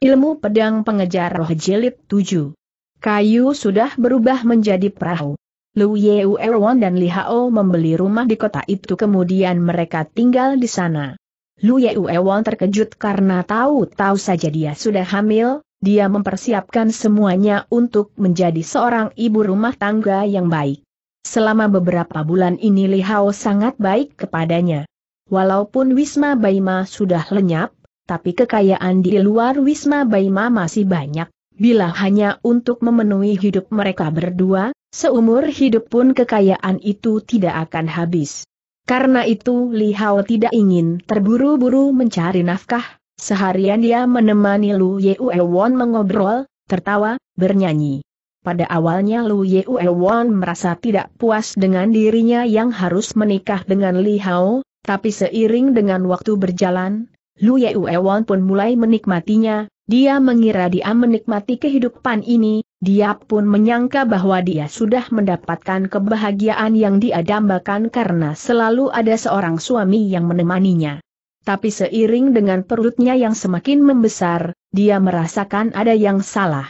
Ilmu pedang pengejar roh Jelit 7. Kayu sudah berubah menjadi perahu. Lu Yeu Erwan dan Li Hao membeli rumah di kota itu kemudian mereka tinggal di sana. Lu Yeu Erwan terkejut karena tahu-tahu saja dia sudah hamil, dia mempersiapkan semuanya untuk menjadi seorang ibu rumah tangga yang baik. Selama beberapa bulan ini Li Hao sangat baik kepadanya. Walaupun Wisma Baima sudah lenyap, tapi kekayaan di luar Wisma Baima masih banyak. Bila hanya untuk memenuhi hidup mereka berdua, seumur hidup pun kekayaan itu tidak akan habis. Karena itu Li Hao tidak ingin terburu-buru mencari nafkah, seharian dia menemani Lu Won mengobrol, tertawa, bernyanyi. Pada awalnya Lu Won merasa tidak puas dengan dirinya yang harus menikah dengan Li Hao, tapi seiring dengan waktu berjalan, Lu Yeuewon pun mulai menikmatinya, dia mengira dia menikmati kehidupan ini, dia pun menyangka bahwa dia sudah mendapatkan kebahagiaan yang dia dambakan karena selalu ada seorang suami yang menemaninya. Tapi seiring dengan perutnya yang semakin membesar, dia merasakan ada yang salah.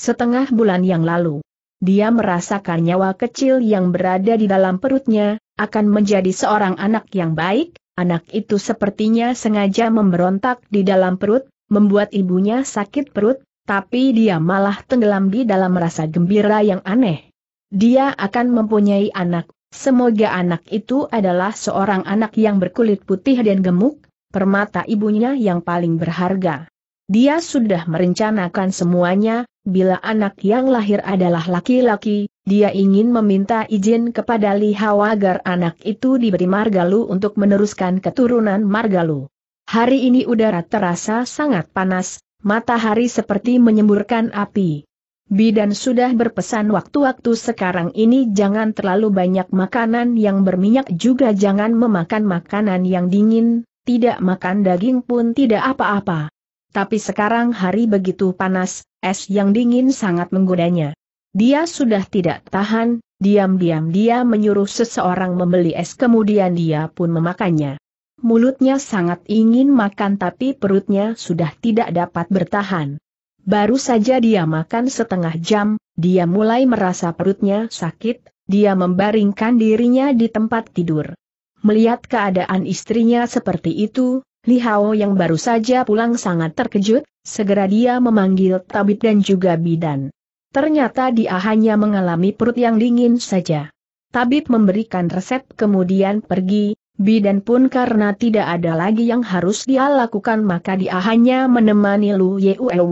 Setengah bulan yang lalu, dia merasakan nyawa kecil yang berada di dalam perutnya, akan menjadi seorang anak yang baik, Anak itu sepertinya sengaja memberontak di dalam perut, membuat ibunya sakit perut, tapi dia malah tenggelam di dalam rasa gembira yang aneh. Dia akan mempunyai anak, semoga anak itu adalah seorang anak yang berkulit putih dan gemuk, permata ibunya yang paling berharga. Dia sudah merencanakan semuanya, bila anak yang lahir adalah laki-laki, dia ingin meminta izin kepada Li Hao agar anak itu diberi Margalu untuk meneruskan keturunan Margalu. Hari ini udara terasa sangat panas, matahari seperti menyemburkan api. Bidan sudah berpesan waktu-waktu sekarang ini jangan terlalu banyak makanan yang berminyak juga jangan memakan makanan yang dingin, tidak makan daging pun tidak apa-apa. Tapi sekarang hari begitu panas, es yang dingin sangat menggodanya. Dia sudah tidak tahan, diam-diam dia menyuruh seseorang membeli es kemudian dia pun memakannya. Mulutnya sangat ingin makan tapi perutnya sudah tidak dapat bertahan. Baru saja dia makan setengah jam, dia mulai merasa perutnya sakit, dia membaringkan dirinya di tempat tidur. Melihat keadaan istrinya seperti itu, Li Hao yang baru saja pulang sangat terkejut, segera dia memanggil tabib dan juga bidan. Ternyata dia hanya mengalami perut yang dingin saja. Tabib memberikan resep kemudian pergi, bidan pun karena tidak ada lagi yang harus dia lakukan maka dia hanya menemani Lu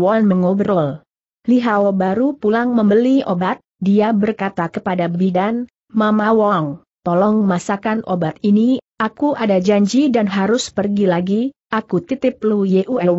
wan mengobrol. Li Hao baru pulang membeli obat, dia berkata kepada bidan, Mama Wong, tolong masakan obat ini, aku ada janji dan harus pergi lagi, aku titip Lu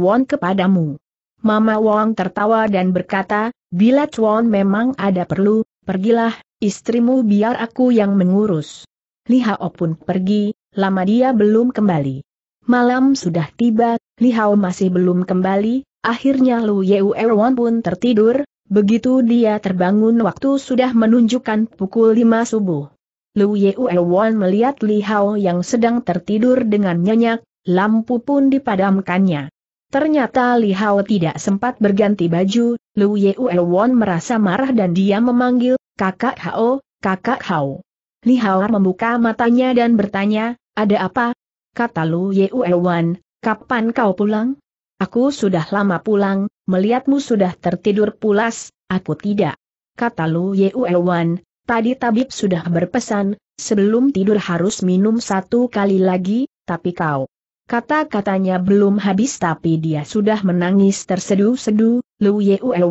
wan kepadamu. Mama Wong tertawa dan berkata, Bila Chuan memang ada perlu, pergilah, istrimu biar aku yang mengurus. Li Hao pun pergi, lama dia belum kembali. Malam sudah tiba, Li Hao masih belum kembali, akhirnya Lu Yeu Erwan pun tertidur, begitu dia terbangun waktu sudah menunjukkan pukul 5 subuh. Lu Yeu Erwan melihat Li Hao yang sedang tertidur dengan nyenyak, lampu pun dipadamkannya. Ternyata Li Hao tidak sempat berganti baju, Lu Won merasa marah dan dia memanggil, kakak Hao, kakak Hao. Li Hao membuka matanya dan bertanya, ada apa? Kata Lu Won, kapan kau pulang? Aku sudah lama pulang, melihatmu sudah tertidur pulas, aku tidak. Kata Lu Won, tadi tabib sudah berpesan, sebelum tidur harus minum satu kali lagi, tapi kau. Kata-katanya belum habis tapi dia sudah menangis terseduh-seduh, Lu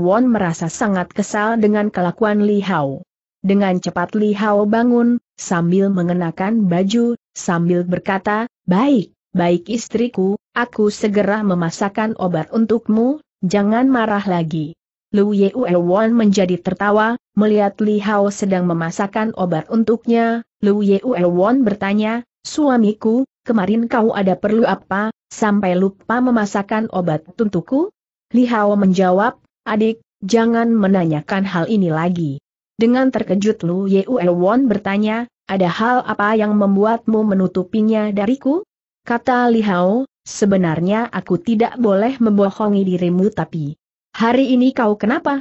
Won merasa sangat kesal dengan kelakuan Li Hao. Dengan cepat Li Hao bangun, sambil mengenakan baju, sambil berkata, Baik, baik istriku, aku segera memasakkan obat untukmu, jangan marah lagi. Lu Won menjadi tertawa, melihat Li Hao sedang memasakkan obat untuknya, Lu Won bertanya, Suamiku, kemarin kau ada perlu apa, sampai lupa memasakkan obat untukku? Li Hao menjawab, adik, jangan menanyakan hal ini lagi. Dengan terkejut Lu Ye Won bertanya, ada hal apa yang membuatmu menutupinya dariku? Kata Li Hao, sebenarnya aku tidak boleh membohongi dirimu tapi... Hari ini kau kenapa?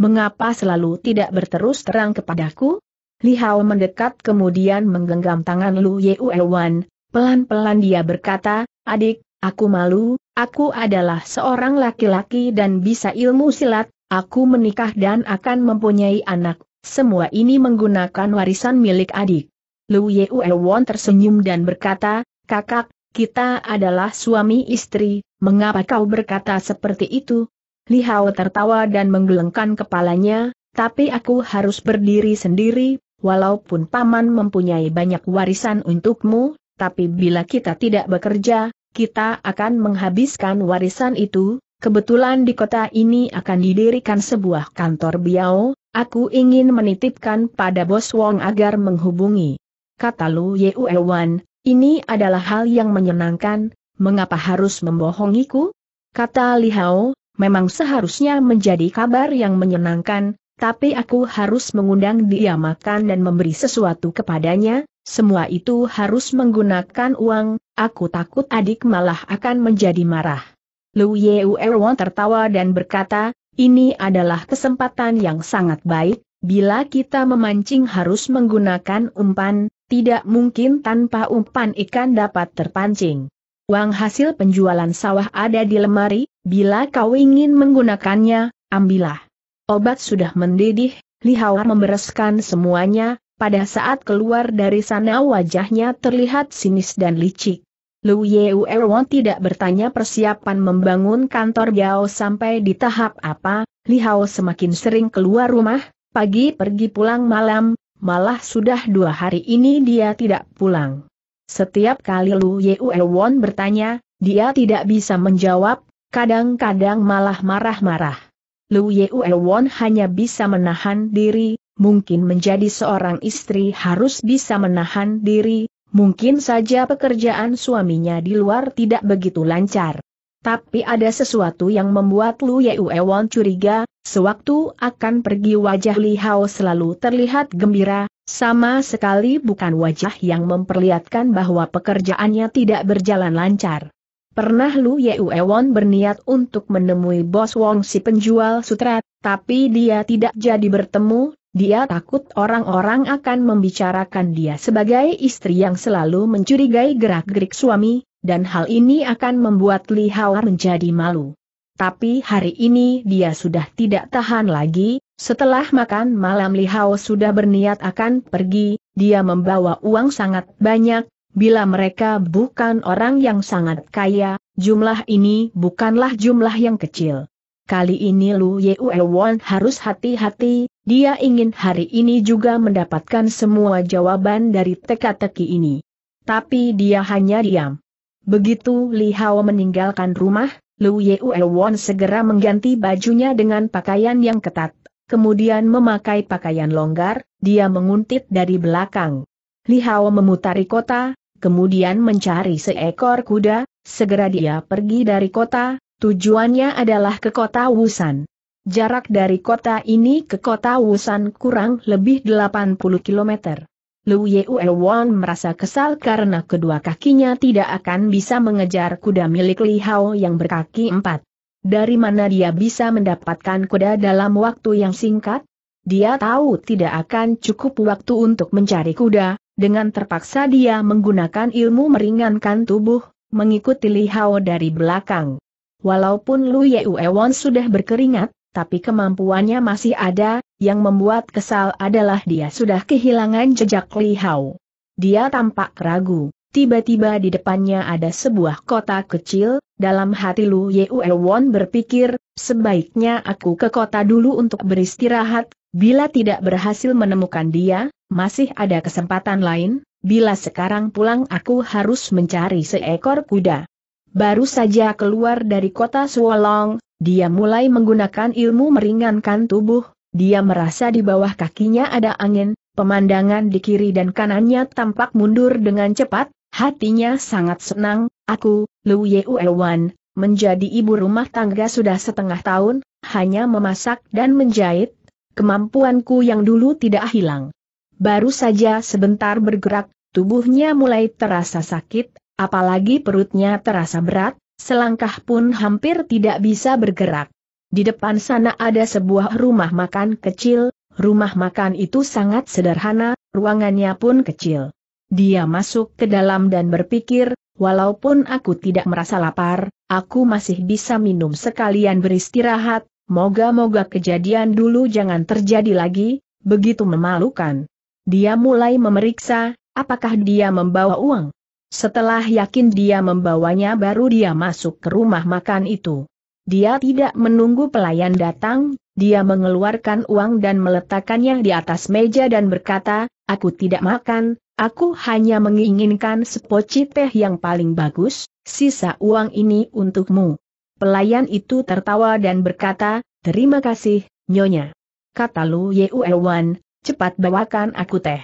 Mengapa selalu tidak berterus terang kepadaku? Li Hao mendekat kemudian menggenggam tangan Lu Ye Won, pelan-pelan dia berkata, adik, Aku malu, aku adalah seorang laki-laki dan bisa ilmu silat, aku menikah dan akan mempunyai anak, semua ini menggunakan warisan milik adik. Lu Won tersenyum dan berkata, kakak, kita adalah suami istri, mengapa kau berkata seperti itu? Li Hao tertawa dan menggelengkan kepalanya, tapi aku harus berdiri sendiri, walaupun paman mempunyai banyak warisan untukmu, tapi bila kita tidak bekerja, kita akan menghabiskan warisan itu, kebetulan di kota ini akan didirikan sebuah kantor Biao, aku ingin menitipkan pada Bos Wong agar menghubungi. Kata Lu Wan, ini adalah hal yang menyenangkan, mengapa harus membohongiku? Kata Li Hao, memang seharusnya menjadi kabar yang menyenangkan, tapi aku harus mengundang dia makan dan memberi sesuatu kepadanya, semua itu harus menggunakan uang, aku takut adik malah akan menjadi marah. Lu Yeu Erwan tertawa dan berkata, ini adalah kesempatan yang sangat baik, bila kita memancing harus menggunakan umpan, tidak mungkin tanpa umpan ikan dapat terpancing. Uang hasil penjualan sawah ada di lemari, bila kau ingin menggunakannya, ambillah. Obat sudah mendidih, Lihawa membereskan semuanya, pada saat keluar dari sana wajahnya terlihat sinis dan licik. Lu Yeu Erwon tidak bertanya persiapan membangun kantor Yao sampai di tahap apa, Li Hao semakin sering keluar rumah, pagi pergi pulang malam, malah sudah dua hari ini dia tidak pulang. Setiap kali Lu Yeu Erwon bertanya, dia tidak bisa menjawab, kadang-kadang malah marah-marah. Lu Yeu Erwon hanya bisa menahan diri, mungkin menjadi seorang istri harus bisa menahan diri, mungkin saja pekerjaan suaminya di luar tidak begitu lancar. Tapi ada sesuatu yang membuat Lu Yeuewon curiga, sewaktu akan pergi wajah Li Hao selalu terlihat gembira, sama sekali bukan wajah yang memperlihatkan bahwa pekerjaannya tidak berjalan lancar. Pernah Lu Yeuewon berniat untuk menemui bos Wong si penjual sutra, tapi dia tidak jadi bertemu, dia takut orang-orang akan membicarakan dia sebagai istri yang selalu mencurigai gerak-gerik suami, dan hal ini akan membuat Li Hao menjadi malu. Tapi hari ini dia sudah tidak tahan lagi, setelah makan malam Li Hao sudah berniat akan pergi, dia membawa uang sangat banyak, bila mereka bukan orang yang sangat kaya, jumlah ini bukanlah jumlah yang kecil. Kali ini Lu Yewon harus hati-hati, dia ingin hari ini juga mendapatkan semua jawaban dari teka-teki ini. Tapi dia hanya diam. Begitu Li Hao meninggalkan rumah, Lu Yewon segera mengganti bajunya dengan pakaian yang ketat. Kemudian memakai pakaian longgar, dia menguntit dari belakang. Li Hao memutari kota, kemudian mencari seekor kuda, segera dia pergi dari kota, Tujuannya adalah ke kota Wusan. Jarak dari kota ini ke kota Wusan kurang lebih 80 km. Lu Wan merasa kesal karena kedua kakinya tidak akan bisa mengejar kuda milik Li Hao yang berkaki empat. Dari mana dia bisa mendapatkan kuda dalam waktu yang singkat? Dia tahu tidak akan cukup waktu untuk mencari kuda, dengan terpaksa dia menggunakan ilmu meringankan tubuh, mengikuti Li Hao dari belakang. Walaupun Lu Yeuewon sudah berkeringat, tapi kemampuannya masih ada, yang membuat kesal adalah dia sudah kehilangan jejak Li Hao. Dia tampak ragu. Tiba-tiba di depannya ada sebuah kota kecil, dalam hati Lu Yeuewon berpikir, sebaiknya aku ke kota dulu untuk beristirahat, bila tidak berhasil menemukan dia, masih ada kesempatan lain, bila sekarang pulang aku harus mencari seekor kuda. Baru saja keluar dari kota Suolong, dia mulai menggunakan ilmu meringankan tubuh, dia merasa di bawah kakinya ada angin, pemandangan di kiri dan kanannya tampak mundur dengan cepat, hatinya sangat senang, aku, Lu Ye menjadi ibu rumah tangga sudah setengah tahun, hanya memasak dan menjahit, kemampuanku yang dulu tidak hilang. Baru saja sebentar bergerak, tubuhnya mulai terasa sakit, Apalagi perutnya terasa berat, selangkah pun hampir tidak bisa bergerak. Di depan sana ada sebuah rumah makan kecil, rumah makan itu sangat sederhana, ruangannya pun kecil. Dia masuk ke dalam dan berpikir, walaupun aku tidak merasa lapar, aku masih bisa minum sekalian beristirahat, moga-moga kejadian dulu jangan terjadi lagi, begitu memalukan. Dia mulai memeriksa, apakah dia membawa uang. Setelah yakin dia membawanya baru dia masuk ke rumah makan itu. Dia tidak menunggu pelayan datang, dia mengeluarkan uang dan meletakkannya di atas meja dan berkata, aku tidak makan, aku hanya menginginkan sepoci teh yang paling bagus, sisa uang ini untukmu. Pelayan itu tertawa dan berkata, terima kasih, Nyonya. Kata Lu Yue Wan, cepat bawakan aku teh.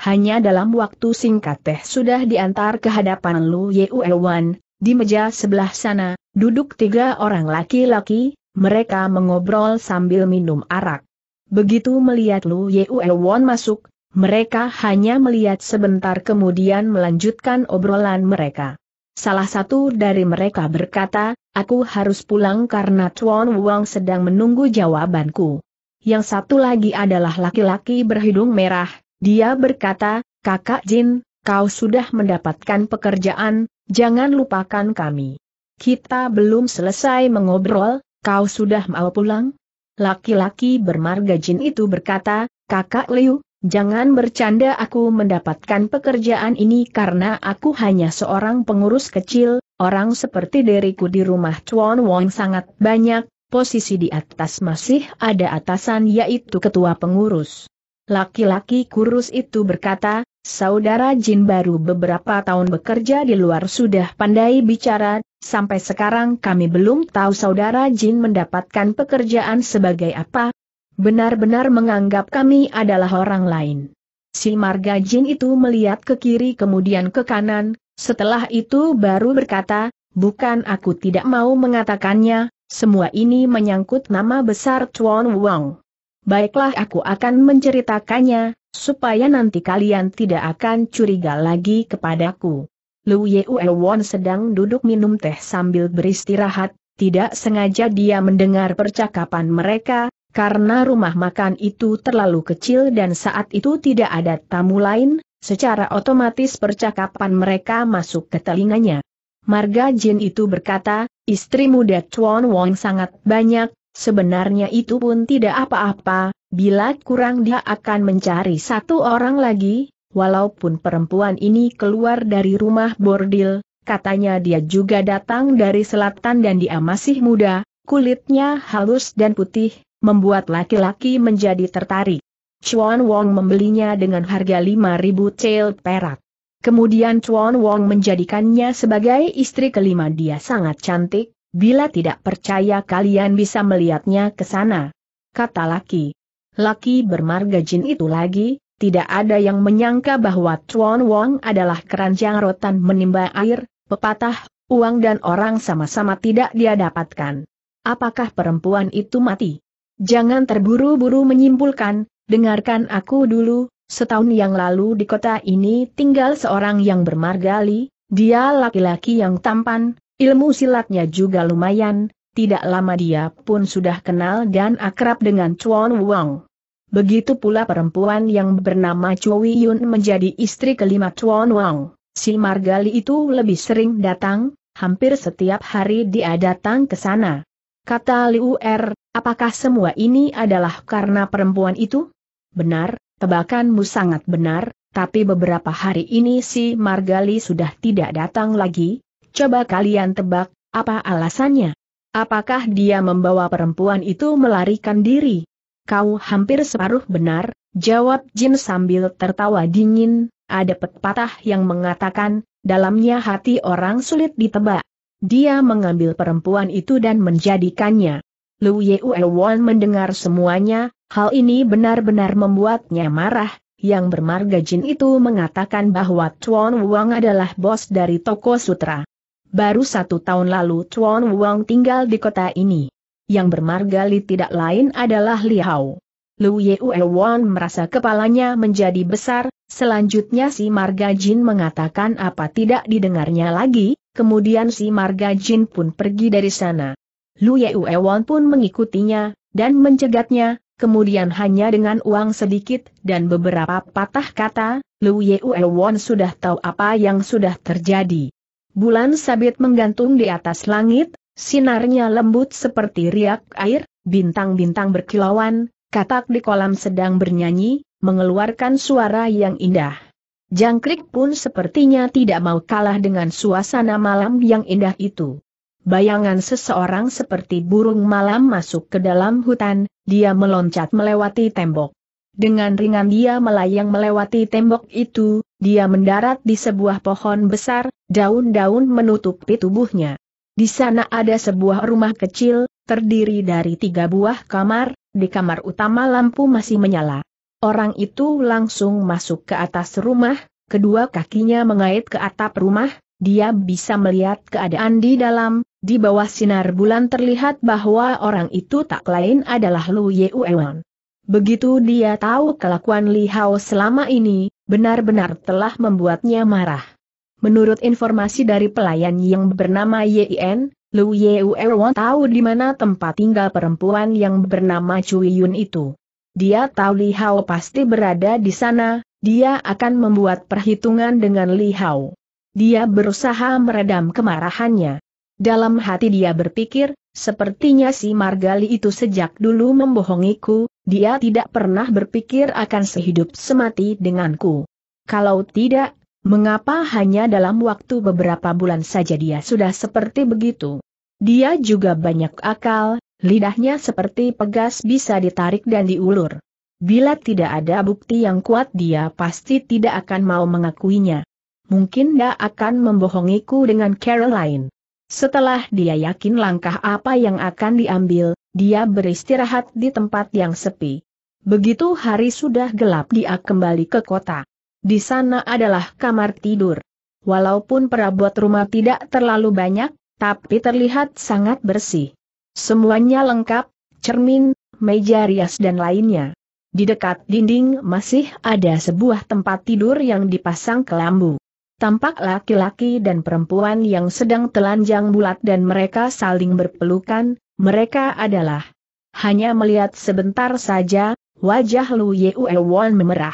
Hanya dalam waktu singkat teh sudah diantar ke hadapan Lu Yewewan, di meja sebelah sana, duduk tiga orang laki-laki, mereka mengobrol sambil minum arak. Begitu melihat Lu Yewewan masuk, mereka hanya melihat sebentar kemudian melanjutkan obrolan mereka. Salah satu dari mereka berkata, aku harus pulang karena Chuan Wang sedang menunggu jawabanku. Yang satu lagi adalah laki-laki berhidung merah, dia berkata, kakak Jin, kau sudah mendapatkan pekerjaan, jangan lupakan kami. Kita belum selesai mengobrol, kau sudah mau pulang? Laki-laki bermarga Jin itu berkata, kakak Liu, jangan bercanda aku mendapatkan pekerjaan ini karena aku hanya seorang pengurus kecil, orang seperti diriku di rumah Chuan Wong sangat banyak, posisi di atas masih ada atasan yaitu ketua pengurus. Laki-laki kurus itu berkata, saudara Jin baru beberapa tahun bekerja di luar sudah pandai bicara, sampai sekarang kami belum tahu saudara Jin mendapatkan pekerjaan sebagai apa. Benar-benar menganggap kami adalah orang lain. Si Marga Jin itu melihat ke kiri kemudian ke kanan, setelah itu baru berkata, bukan aku tidak mau mengatakannya, semua ini menyangkut nama besar Chuan Wang. Baiklah aku akan menceritakannya, supaya nanti kalian tidak akan curiga lagi kepadaku. Lu Won sedang duduk minum teh sambil beristirahat, tidak sengaja dia mendengar percakapan mereka, karena rumah makan itu terlalu kecil dan saat itu tidak ada tamu lain, secara otomatis percakapan mereka masuk ke telinganya. Marga Jin itu berkata, istri muda Chuan Wong sangat banyak, Sebenarnya itu pun tidak apa-apa, bila kurang dia akan mencari satu orang lagi, walaupun perempuan ini keluar dari rumah bordil, katanya dia juga datang dari selatan dan dia masih muda, kulitnya halus dan putih, membuat laki-laki menjadi tertarik. Chuan Wong membelinya dengan harga 5.000 cel perak. Kemudian Chuan Wong menjadikannya sebagai istri kelima dia sangat cantik, Bila tidak percaya kalian bisa melihatnya ke sana. Kata laki. Laki bermarga jin itu lagi, tidak ada yang menyangka bahwa Chuan Wong adalah keranjang rotan menimba air, pepatah, uang dan orang sama-sama tidak dia dapatkan. Apakah perempuan itu mati? Jangan terburu-buru menyimpulkan, dengarkan aku dulu, setahun yang lalu di kota ini tinggal seorang yang bermargali, dia laki-laki yang tampan, Ilmu silatnya juga lumayan, tidak lama dia pun sudah kenal dan akrab dengan Chuan Wang. Begitu pula perempuan yang bernama Chui Yun menjadi istri kelima Chuan Wang. Si Margali itu lebih sering datang, hampir setiap hari dia datang ke sana. Kata Liu Er, apakah semua ini adalah karena perempuan itu? Benar, tebakanmu sangat benar, tapi beberapa hari ini si Margali sudah tidak datang lagi, Coba kalian tebak, apa alasannya? Apakah dia membawa perempuan itu melarikan diri? Kau hampir separuh benar, jawab Jin sambil tertawa dingin, ada pepatah yang mengatakan, dalamnya hati orang sulit ditebak. Dia mengambil perempuan itu dan menjadikannya. Lu Ye Won mendengar semuanya, hal ini benar-benar membuatnya marah, yang bermarga Jin itu mengatakan bahwa Chuan Wang adalah bos dari toko sutra. Baru satu tahun lalu Chuan Wang tinggal di kota ini. Yang bermarga Li tidak lain adalah Li Hao. Lu Ye Wan merasa kepalanya menjadi besar, selanjutnya si Marga Jin mengatakan apa tidak didengarnya lagi, kemudian si Marga Jin pun pergi dari sana. Lu Ye Wan pun mengikutinya, dan mencegatnya, kemudian hanya dengan uang sedikit dan beberapa patah kata, Lu Ye Wan sudah tahu apa yang sudah terjadi. Bulan sabit menggantung di atas langit, sinarnya lembut seperti riak air, bintang-bintang berkilauan, katak di kolam sedang bernyanyi, mengeluarkan suara yang indah. Jangkrik pun sepertinya tidak mau kalah dengan suasana malam yang indah itu. Bayangan seseorang seperti burung malam masuk ke dalam hutan, dia meloncat melewati tembok. Dengan ringan dia melayang melewati tembok itu, dia mendarat di sebuah pohon besar, daun-daun menutupi tubuhnya. Di sana ada sebuah rumah kecil, terdiri dari tiga buah kamar, di kamar utama lampu masih menyala. Orang itu langsung masuk ke atas rumah, kedua kakinya mengait ke atap rumah, dia bisa melihat keadaan di dalam, di bawah sinar bulan terlihat bahwa orang itu tak lain adalah Lu Yeuewan. Begitu dia tahu kelakuan Li Hao selama ini, benar-benar telah membuatnya marah. Menurut informasi dari pelayan yang bernama Yin, Lu Yeuerwon tahu di mana tempat tinggal perempuan yang bernama Cui Yun itu. Dia tahu Li Hao pasti berada di sana, dia akan membuat perhitungan dengan Li Hao. Dia berusaha meredam kemarahannya. Dalam hati dia berpikir, sepertinya si Margali itu sejak dulu membohongiku, dia tidak pernah berpikir akan sehidup semati denganku. Kalau tidak, mengapa hanya dalam waktu beberapa bulan saja dia sudah seperti begitu? Dia juga banyak akal, lidahnya seperti pegas bisa ditarik dan diulur. Bila tidak ada bukti yang kuat dia pasti tidak akan mau mengakuinya. Mungkin dia akan membohongiku dengan Caroline. Setelah dia yakin langkah apa yang akan diambil, dia beristirahat di tempat yang sepi. Begitu hari sudah gelap dia kembali ke kota. Di sana adalah kamar tidur. Walaupun perabot rumah tidak terlalu banyak, tapi terlihat sangat bersih. Semuanya lengkap, cermin, meja rias dan lainnya. Di dekat dinding masih ada sebuah tempat tidur yang dipasang kelambu. Tampak laki-laki dan perempuan yang sedang telanjang bulat dan mereka saling berpelukan, mereka adalah. Hanya melihat sebentar saja, wajah Lu Yue Won memerah.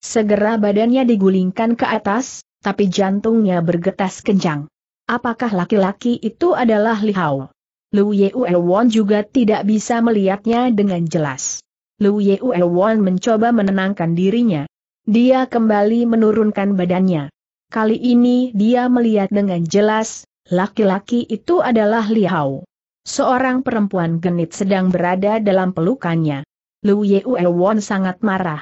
Segera badannya digulingkan ke atas, tapi jantungnya bergetas kencang. Apakah laki-laki itu adalah Li Hao? Lu Yue Won juga tidak bisa melihatnya dengan jelas. Lu Yue Won mencoba menenangkan dirinya. Dia kembali menurunkan badannya. Kali ini dia melihat dengan jelas, laki-laki itu adalah Liao. Seorang perempuan genit sedang berada dalam pelukannya. Lu Won sangat marah.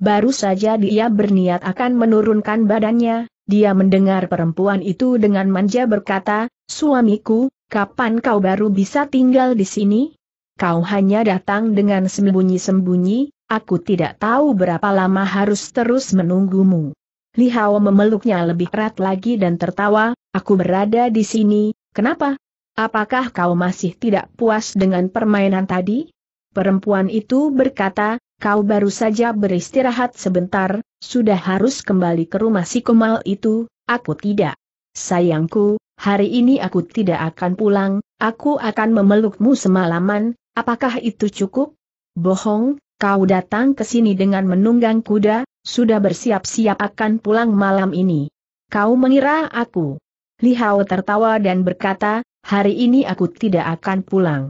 Baru saja dia berniat akan menurunkan badannya, dia mendengar perempuan itu dengan manja berkata, Suamiku, kapan kau baru bisa tinggal di sini? Kau hanya datang dengan sembunyi-sembunyi, aku tidak tahu berapa lama harus terus menunggumu. Li Hao memeluknya lebih erat lagi dan tertawa, aku berada di sini, kenapa? Apakah kau masih tidak puas dengan permainan tadi? Perempuan itu berkata, kau baru saja beristirahat sebentar, sudah harus kembali ke rumah si kumal itu, aku tidak. Sayangku, hari ini aku tidak akan pulang, aku akan memelukmu semalaman, apakah itu cukup? Bohong, kau datang ke sini dengan menunggang kuda, sudah bersiap-siap akan pulang malam ini. Kau mengira aku? Li Hao tertawa dan berkata, hari ini aku tidak akan pulang.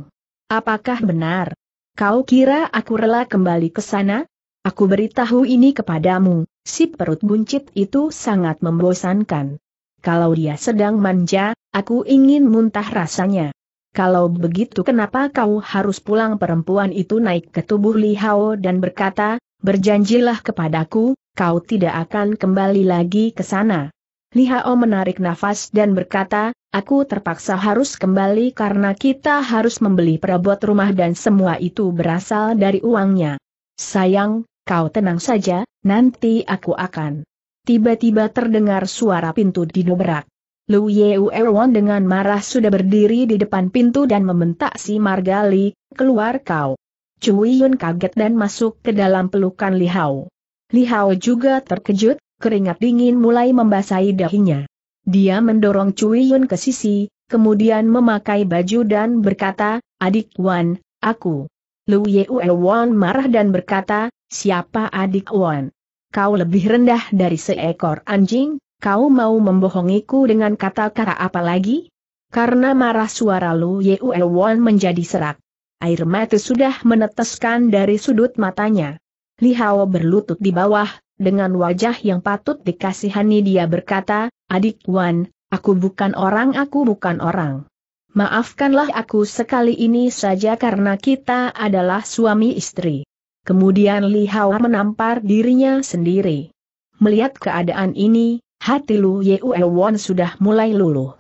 Apakah benar? Kau kira aku rela kembali ke sana? Aku beritahu ini kepadamu, si perut buncit itu sangat membosankan. Kalau dia sedang manja, aku ingin muntah rasanya. Kalau begitu kenapa kau harus pulang perempuan itu naik ke tubuh Li Hao dan berkata, Berjanjilah kepadaku, kau tidak akan kembali lagi ke sana. Lihao menarik nafas dan berkata, aku terpaksa harus kembali karena kita harus membeli perabot rumah dan semua itu berasal dari uangnya. Sayang, kau tenang saja, nanti aku akan. Tiba-tiba terdengar suara pintu didobrak. Lu Yeu Erwon dengan marah sudah berdiri di depan pintu dan mementak si Margali, keluar kau. Cui Yun kaget dan masuk ke dalam pelukan Li Hao. Li Hao juga terkejut, keringat dingin mulai membasahi dahinya. Dia mendorong Cui Yun ke sisi, kemudian memakai baju dan berkata, Adik Wan, aku. Lu Ye Wan marah dan berkata, siapa adik Wan? Kau lebih rendah dari seekor anjing, kau mau membohongiku dengan kata-kata apa lagi? Karena marah suara Lu Ye Wan menjadi serak. Air mata sudah meneteskan dari sudut matanya. Li Hao berlutut di bawah, dengan wajah yang patut dikasihani dia berkata, Adik Wan, aku bukan orang aku bukan orang. Maafkanlah aku sekali ini saja karena kita adalah suami istri. Kemudian Li Hao menampar dirinya sendiri. Melihat keadaan ini, hati Lu Yue Won sudah mulai luluh.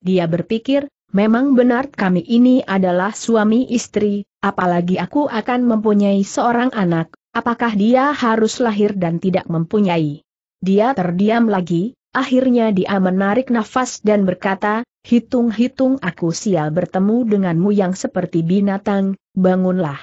Dia berpikir, Memang benar kami ini adalah suami istri, apalagi aku akan mempunyai seorang anak, apakah dia harus lahir dan tidak mempunyai? Dia terdiam lagi, akhirnya dia menarik nafas dan berkata, hitung-hitung aku sial bertemu denganmu yang seperti binatang, bangunlah.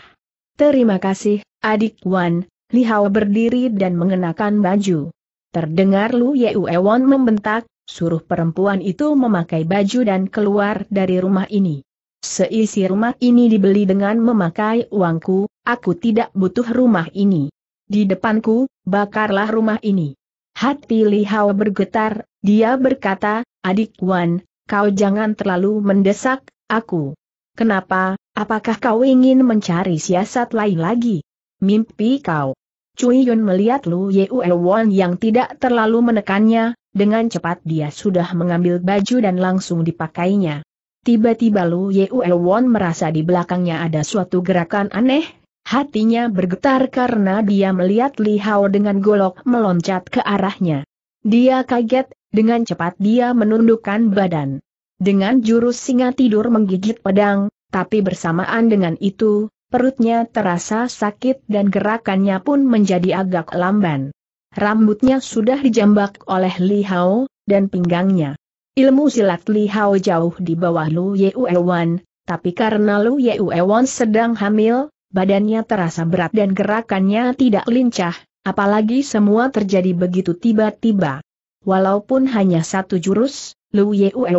Terima kasih, adik Wan, Lihau berdiri dan mengenakan baju. Terdengar Lu Yeu Ewon membentak, Suruh perempuan itu memakai baju dan keluar dari rumah ini. Seisi rumah ini dibeli dengan memakai uangku, aku tidak butuh rumah ini. Di depanku, bakarlah rumah ini. Hati Li Hao bergetar, dia berkata, adik Wan, kau jangan terlalu mendesak, aku. Kenapa, apakah kau ingin mencari siasat lain lagi? Mimpi kau. Cui Yun melihat Lu Yue Wan yang tidak terlalu menekannya, dengan cepat dia sudah mengambil baju dan langsung dipakainya. Tiba-tiba Lu Yue Won merasa di belakangnya ada suatu gerakan aneh, hatinya bergetar karena dia melihat Li Hao dengan golok meloncat ke arahnya. Dia kaget, dengan cepat dia menundukkan badan. Dengan jurus singa tidur menggigit pedang, tapi bersamaan dengan itu, perutnya terasa sakit dan gerakannya pun menjadi agak lamban rambutnya sudah dijambak oleh Li Hao, dan pinggangnya. Ilmu silat Li Hao jauh di bawah Lu Wan, tapi karena Lu Wan sedang hamil, badannya terasa berat dan gerakannya tidak lincah, apalagi semua terjadi begitu tiba-tiba. Walaupun hanya satu jurus, Lu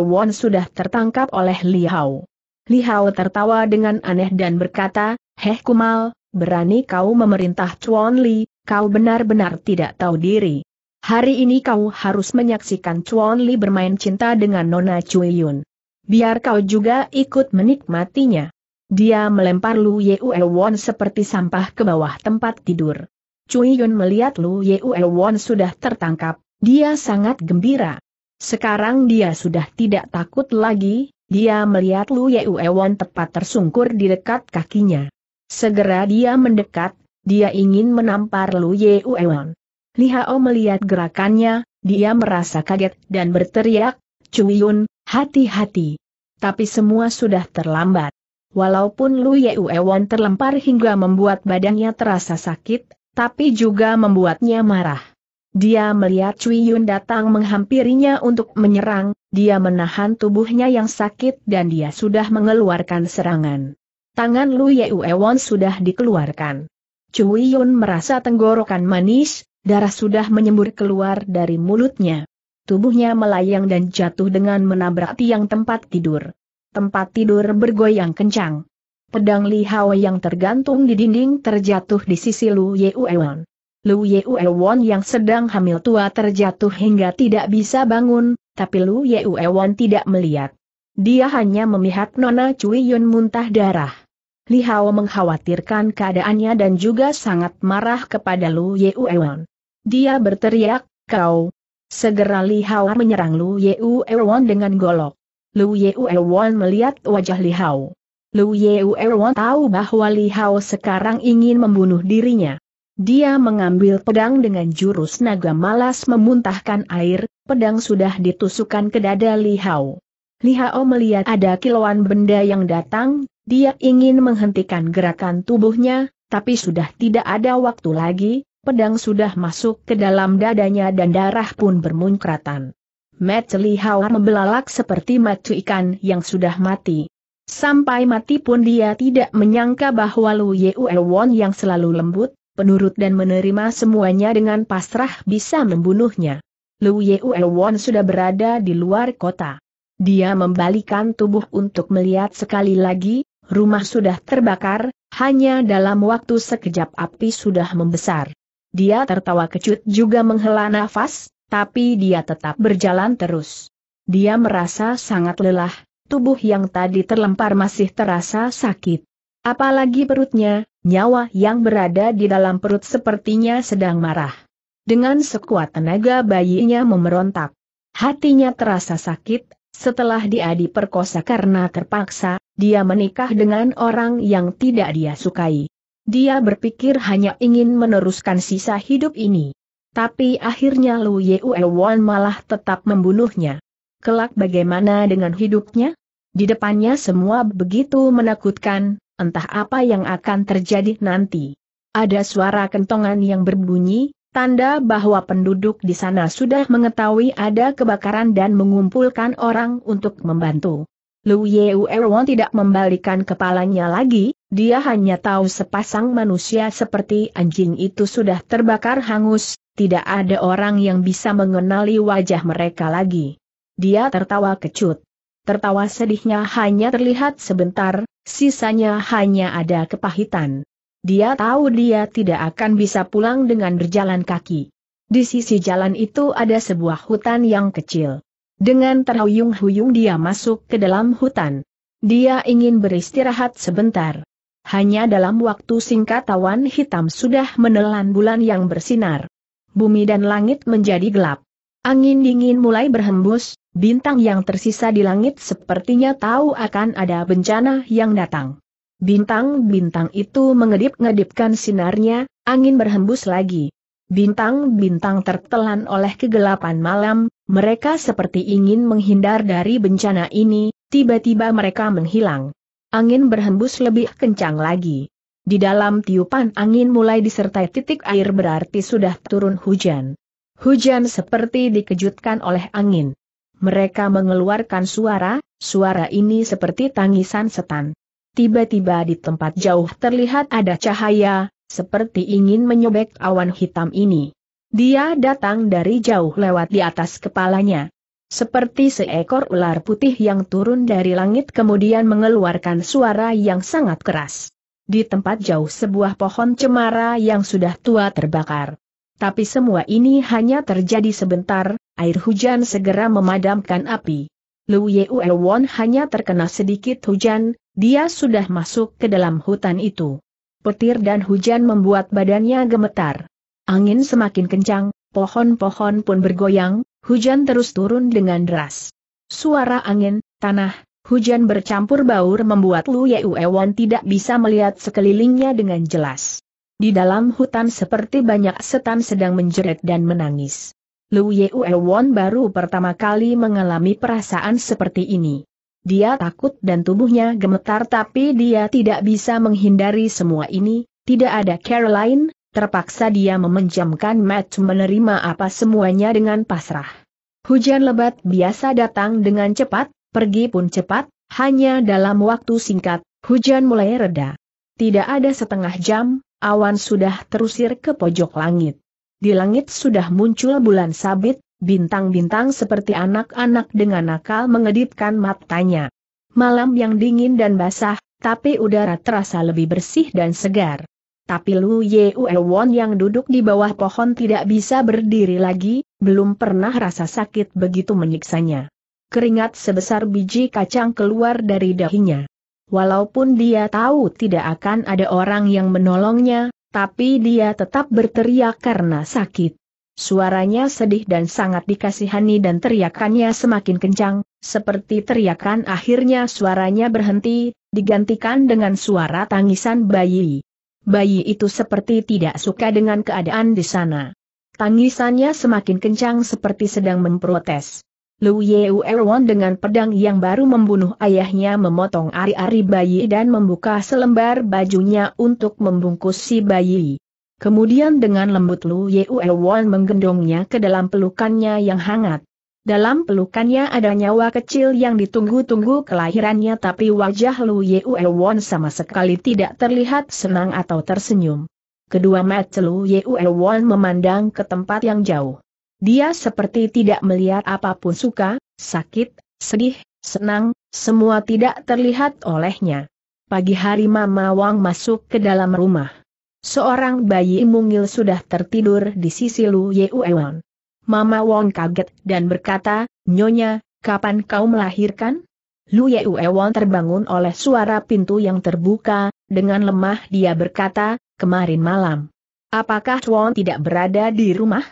Wan sudah tertangkap oleh Li Hao. Li Hao tertawa dengan aneh dan berkata, Heh Kumal, berani kau memerintah Chuan Li, kau benar-benar tidak tahu diri. Hari ini kau harus menyaksikan Chuan Li bermain cinta dengan Nona Cui Yun. Biar kau juga ikut menikmatinya. Dia melempar Lu Yue Won seperti sampah ke bawah tempat tidur. Cui Yun melihat Lu Yue Won sudah tertangkap, dia sangat gembira. Sekarang dia sudah tidak takut lagi, dia melihat Lu Yue Won tepat tersungkur di dekat kakinya. Segera dia mendekat, dia ingin menampar Lu Ye Li Hao melihat gerakannya, dia merasa kaget dan berteriak, Cuyun, hati-hati. Tapi semua sudah terlambat. Walaupun Lu Ye Uewon terlempar hingga membuat badannya terasa sakit, tapi juga membuatnya marah. Dia melihat Cuyun datang menghampirinya untuk menyerang, dia menahan tubuhnya yang sakit dan dia sudah mengeluarkan serangan. Tangan Lu Ye Uewon sudah dikeluarkan. Cui Yun merasa tenggorokan manis, darah sudah menyembur keluar dari mulutnya. Tubuhnya melayang dan jatuh dengan menabrak tiang tempat tidur. Tempat tidur bergoyang kencang. Pedang Li Hao yang tergantung di dinding terjatuh di sisi Lu Yeuewon. Lu Yeuewon yang sedang hamil tua terjatuh hingga tidak bisa bangun, tapi Lu Yeuewon tidak melihat. Dia hanya memihak Nona Cui Yun muntah darah. Li Hao mengkhawatirkan keadaannya dan juga sangat marah kepada Lu Yeuewon. Dia berteriak, kau. Segera Li Hao menyerang Lu Yeuewon dengan golok. Lu Yeuewon melihat wajah Li Hao. Lu Yeuewon tahu bahwa Li Hao sekarang ingin membunuh dirinya. Dia mengambil pedang dengan jurus naga malas memuntahkan air, pedang sudah ditusukkan ke dada Li Hao. Li Hao melihat ada kilauan benda yang datang, dia ingin menghentikan gerakan tubuhnya, tapi sudah tidak ada waktu lagi, pedang sudah masuk ke dalam dadanya dan darah pun bermunkratan. Mat Hawa membelalak seperti matu ikan yang sudah mati. Sampai mati pun dia tidak menyangka bahwa Lu Yue Won yang selalu lembut, penurut dan menerima semuanya dengan pasrah bisa membunuhnya. Lu Yue Won sudah berada di luar kota. Dia membalikan tubuh untuk melihat sekali lagi, Rumah sudah terbakar, hanya dalam waktu sekejap api sudah membesar. Dia tertawa kecut juga menghela nafas, tapi dia tetap berjalan terus. Dia merasa sangat lelah, tubuh yang tadi terlempar masih terasa sakit. Apalagi perutnya, nyawa yang berada di dalam perut sepertinya sedang marah. Dengan sekuat tenaga bayinya memerontak, Hatinya terasa sakit, setelah dia diperkosa karena terpaksa, dia menikah dengan orang yang tidak dia sukai. Dia berpikir hanya ingin meneruskan sisa hidup ini. Tapi akhirnya Lu Wan malah tetap membunuhnya. Kelak bagaimana dengan hidupnya? Di depannya semua begitu menakutkan, entah apa yang akan terjadi nanti. Ada suara kentongan yang berbunyi, tanda bahwa penduduk di sana sudah mengetahui ada kebakaran dan mengumpulkan orang untuk membantu. Lu Yeuerwon tidak membalikan kepalanya lagi, dia hanya tahu sepasang manusia seperti anjing itu sudah terbakar hangus, tidak ada orang yang bisa mengenali wajah mereka lagi. Dia tertawa kecut. Tertawa sedihnya hanya terlihat sebentar, sisanya hanya ada kepahitan. Dia tahu dia tidak akan bisa pulang dengan berjalan kaki. Di sisi jalan itu ada sebuah hutan yang kecil. Dengan terhuyung-huyung dia masuk ke dalam hutan. Dia ingin beristirahat sebentar. Hanya dalam waktu singkat awan hitam sudah menelan bulan yang bersinar. Bumi dan langit menjadi gelap. Angin dingin mulai berhembus, bintang yang tersisa di langit sepertinya tahu akan ada bencana yang datang. Bintang-bintang itu mengedip-ngedipkan sinarnya, angin berhembus lagi. Bintang-bintang tertelan oleh kegelapan malam, mereka seperti ingin menghindar dari bencana ini, tiba-tiba mereka menghilang. Angin berhembus lebih kencang lagi. Di dalam tiupan angin mulai disertai titik air berarti sudah turun hujan. Hujan seperti dikejutkan oleh angin. Mereka mengeluarkan suara, suara ini seperti tangisan setan. Tiba-tiba di tempat jauh terlihat ada cahaya, seperti ingin menyobek awan hitam ini. Dia datang dari jauh lewat di atas kepalanya. Seperti seekor ular putih yang turun dari langit kemudian mengeluarkan suara yang sangat keras. Di tempat jauh sebuah pohon cemara yang sudah tua terbakar. Tapi semua ini hanya terjadi sebentar, air hujan segera memadamkan api. Lu Yeuewon hanya terkena sedikit hujan, dia sudah masuk ke dalam hutan itu. Petir dan hujan membuat badannya gemetar. Angin semakin kencang, pohon-pohon pun bergoyang, hujan terus turun dengan deras. Suara angin, tanah, hujan bercampur baur membuat Lu Yeuewon tidak bisa melihat sekelilingnya dengan jelas. Di dalam hutan seperti banyak setan sedang menjerit dan menangis. Lu Won baru pertama kali mengalami perasaan seperti ini. Dia takut dan tubuhnya gemetar tapi dia tidak bisa menghindari semua ini, tidak ada Caroline, terpaksa dia memenjamkan match menerima apa semuanya dengan pasrah. Hujan lebat biasa datang dengan cepat, pergi pun cepat, hanya dalam waktu singkat, hujan mulai reda. Tidak ada setengah jam, awan sudah terusir ke pojok langit. Di langit sudah muncul bulan sabit, bintang-bintang seperti anak-anak dengan nakal mengedipkan matanya. Malam yang dingin dan basah, tapi udara terasa lebih bersih dan segar. Tapi Lu Ye Won yang duduk di bawah pohon tidak bisa berdiri lagi, belum pernah rasa sakit begitu menyiksanya. Keringat sebesar biji kacang keluar dari dahinya. Walaupun dia tahu tidak akan ada orang yang menolongnya, tapi dia tetap berteriak karena sakit. Suaranya sedih dan sangat dikasihani dan teriakannya semakin kencang, seperti teriakan akhirnya suaranya berhenti, digantikan dengan suara tangisan bayi. Bayi itu seperti tidak suka dengan keadaan di sana. Tangisannya semakin kencang seperti sedang memprotes. Lu Yeu Erwon dengan pedang yang baru membunuh ayahnya memotong ari-ari bayi dan membuka selembar bajunya untuk membungkus si bayi. Kemudian dengan lembut Lu Yeu Erwon menggendongnya ke dalam pelukannya yang hangat. Dalam pelukannya ada nyawa kecil yang ditunggu-tunggu kelahirannya tapi wajah Lu Yeu Erwon sama sekali tidak terlihat senang atau tersenyum. Kedua mata Lu Yeu Erwon memandang ke tempat yang jauh. Dia seperti tidak melihat apapun suka, sakit, sedih, senang, semua tidak terlihat olehnya. Pagi hari Mama Wang masuk ke dalam rumah. Seorang bayi mungil sudah tertidur di sisi Lu Yeweon. Mama Wong kaget dan berkata, Nyonya, kapan kau melahirkan? Lu Yeweon terbangun oleh suara pintu yang terbuka, dengan lemah dia berkata, kemarin malam. Apakah Chuan tidak berada di rumah?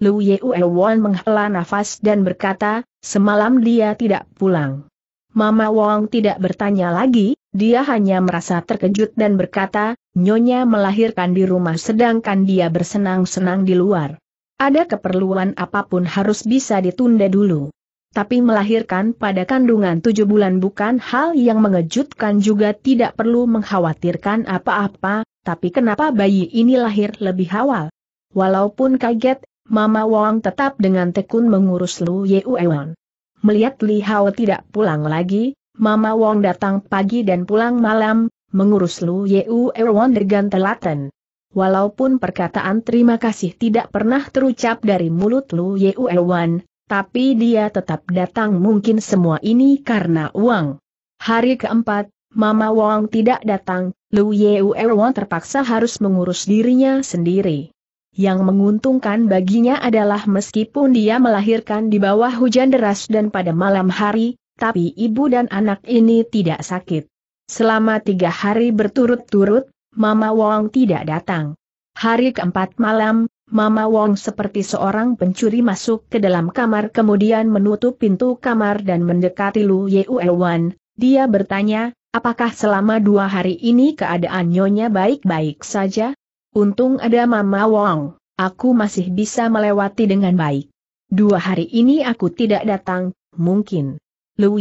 Lu Yue Won menghela nafas dan berkata, semalam dia tidak pulang. Mama Wong tidak bertanya lagi, dia hanya merasa terkejut dan berkata, Nyonya melahirkan di rumah sedangkan dia bersenang-senang di luar. Ada keperluan apapun harus bisa ditunda dulu. Tapi melahirkan pada kandungan tujuh bulan bukan hal yang mengejutkan juga tidak perlu mengkhawatirkan apa-apa, tapi kenapa bayi ini lahir lebih awal? Walaupun kaget, Mama Wong tetap dengan tekun mengurus Lu Yeweon. Melihat Li Hao tidak pulang lagi, Mama Wong datang pagi dan pulang malam, mengurus Lu Yeweon dengan telaten. Walaupun perkataan terima kasih tidak pernah terucap dari mulut Lu Yeweon, tapi dia tetap datang mungkin semua ini karena uang. Hari keempat, Mama Wong tidak datang, Lu Yeweon terpaksa harus mengurus dirinya sendiri. Yang menguntungkan baginya adalah meskipun dia melahirkan di bawah hujan deras dan pada malam hari, tapi ibu dan anak ini tidak sakit. Selama tiga hari berturut-turut, Mama Wong tidak datang. Hari keempat malam, Mama Wong seperti seorang pencuri masuk ke dalam kamar kemudian menutup pintu kamar dan mendekati Lu Yewewan. Dia bertanya, apakah selama dua hari ini keadaan Nyonya baik-baik saja? Untung ada Mama Wong, aku masih bisa melewati dengan baik. Dua hari ini aku tidak datang, mungkin. Lu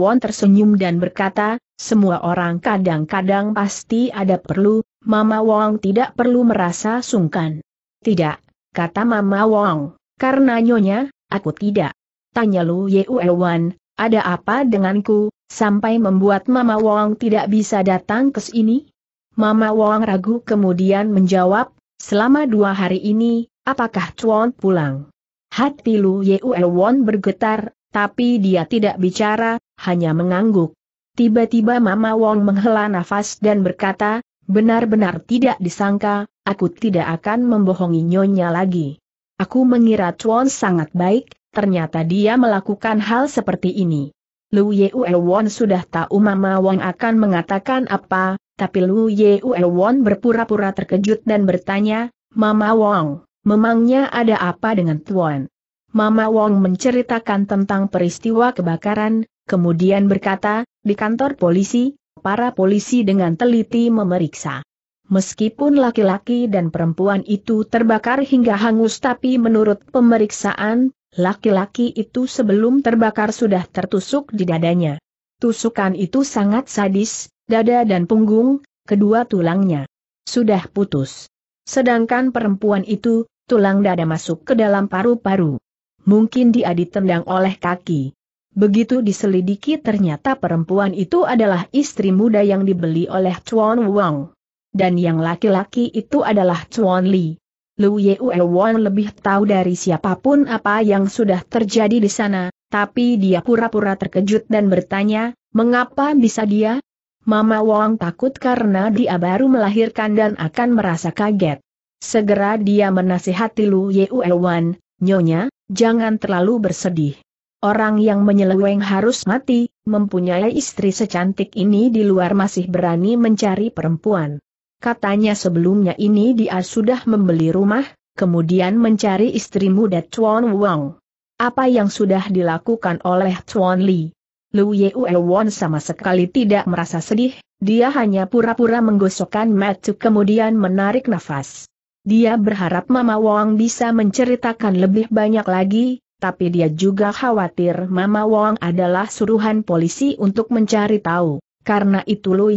Won tersenyum dan berkata, semua orang kadang-kadang pasti ada perlu, Mama Wong tidak perlu merasa sungkan. Tidak, kata Mama Wong, karena nyonya, aku tidak. Tanya Lu Won, ada apa denganku, sampai membuat Mama Wong tidak bisa datang ke sini? Mama Wang ragu kemudian menjawab, selama dua hari ini, apakah Chuan pulang? Hati Lu Yue Won bergetar, tapi dia tidak bicara, hanya mengangguk. Tiba-tiba Mama Wong menghela nafas dan berkata, benar-benar tidak disangka, aku tidak akan membohongi nyonya lagi. Aku mengira Chuan sangat baik, ternyata dia melakukan hal seperti ini. Lu Yue Won sudah tahu Mama Wong akan mengatakan apa, tapi Lu Ye Won berpura-pura terkejut dan bertanya, Mama Wong, memangnya ada apa dengan Tuan? Mama Wong menceritakan tentang peristiwa kebakaran, kemudian berkata, di kantor polisi, para polisi dengan teliti memeriksa. Meskipun laki-laki dan perempuan itu terbakar hingga hangus tapi menurut pemeriksaan, laki-laki itu sebelum terbakar sudah tertusuk di dadanya. Tusukan itu sangat sadis, dada dan punggung, kedua tulangnya sudah putus. Sedangkan perempuan itu, tulang dada masuk ke dalam paru-paru. Mungkin dia ditendang oleh kaki. Begitu diselidiki ternyata perempuan itu adalah istri muda yang dibeli oleh Chuan Wang. Dan yang laki-laki itu adalah Chuan Li. Lu Ye Wang lebih tahu dari siapapun apa yang sudah terjadi di sana, tapi dia pura-pura terkejut dan bertanya, mengapa bisa dia? Mama Wong takut karena dia baru melahirkan dan akan merasa kaget. Segera dia menasihati Lu Wan, Nyonya, jangan terlalu bersedih. Orang yang menyeleweng harus mati, mempunyai istri secantik ini di luar masih berani mencari perempuan. Katanya sebelumnya ini dia sudah membeli rumah, kemudian mencari istri muda Chuan Wong. Apa yang sudah dilakukan oleh Chuan Li? Lu Won sama sekali tidak merasa sedih, dia hanya pura-pura menggosokkan mata kemudian menarik nafas. Dia berharap Mama Wong bisa menceritakan lebih banyak lagi, tapi dia juga khawatir Mama Wong adalah suruhan polisi untuk mencari tahu. Karena itu Lu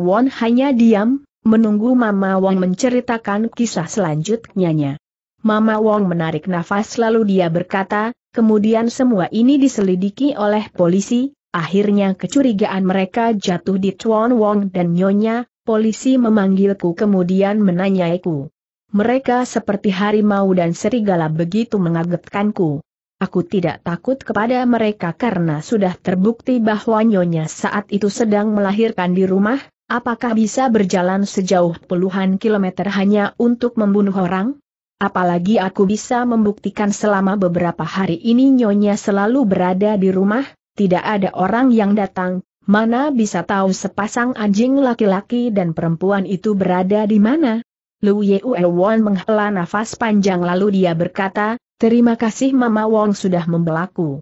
Won hanya diam, menunggu Mama Wong menceritakan kisah selanjutnya. Mama Wong menarik nafas lalu dia berkata, kemudian semua ini diselidiki oleh polisi, Akhirnya kecurigaan mereka jatuh di Chuan Wong dan Nyonya, polisi memanggilku kemudian menanyaiku. Mereka seperti harimau dan serigala begitu mengagetkanku. Aku tidak takut kepada mereka karena sudah terbukti bahwa Nyonya saat itu sedang melahirkan di rumah, apakah bisa berjalan sejauh puluhan kilometer hanya untuk membunuh orang? Apalagi aku bisa membuktikan selama beberapa hari ini Nyonya selalu berada di rumah, tidak ada orang yang datang, mana bisa tahu sepasang anjing laki-laki dan perempuan itu berada di mana? Lu Yue Won menghela nafas panjang lalu dia berkata, Terima kasih Mama Wong sudah membelaku.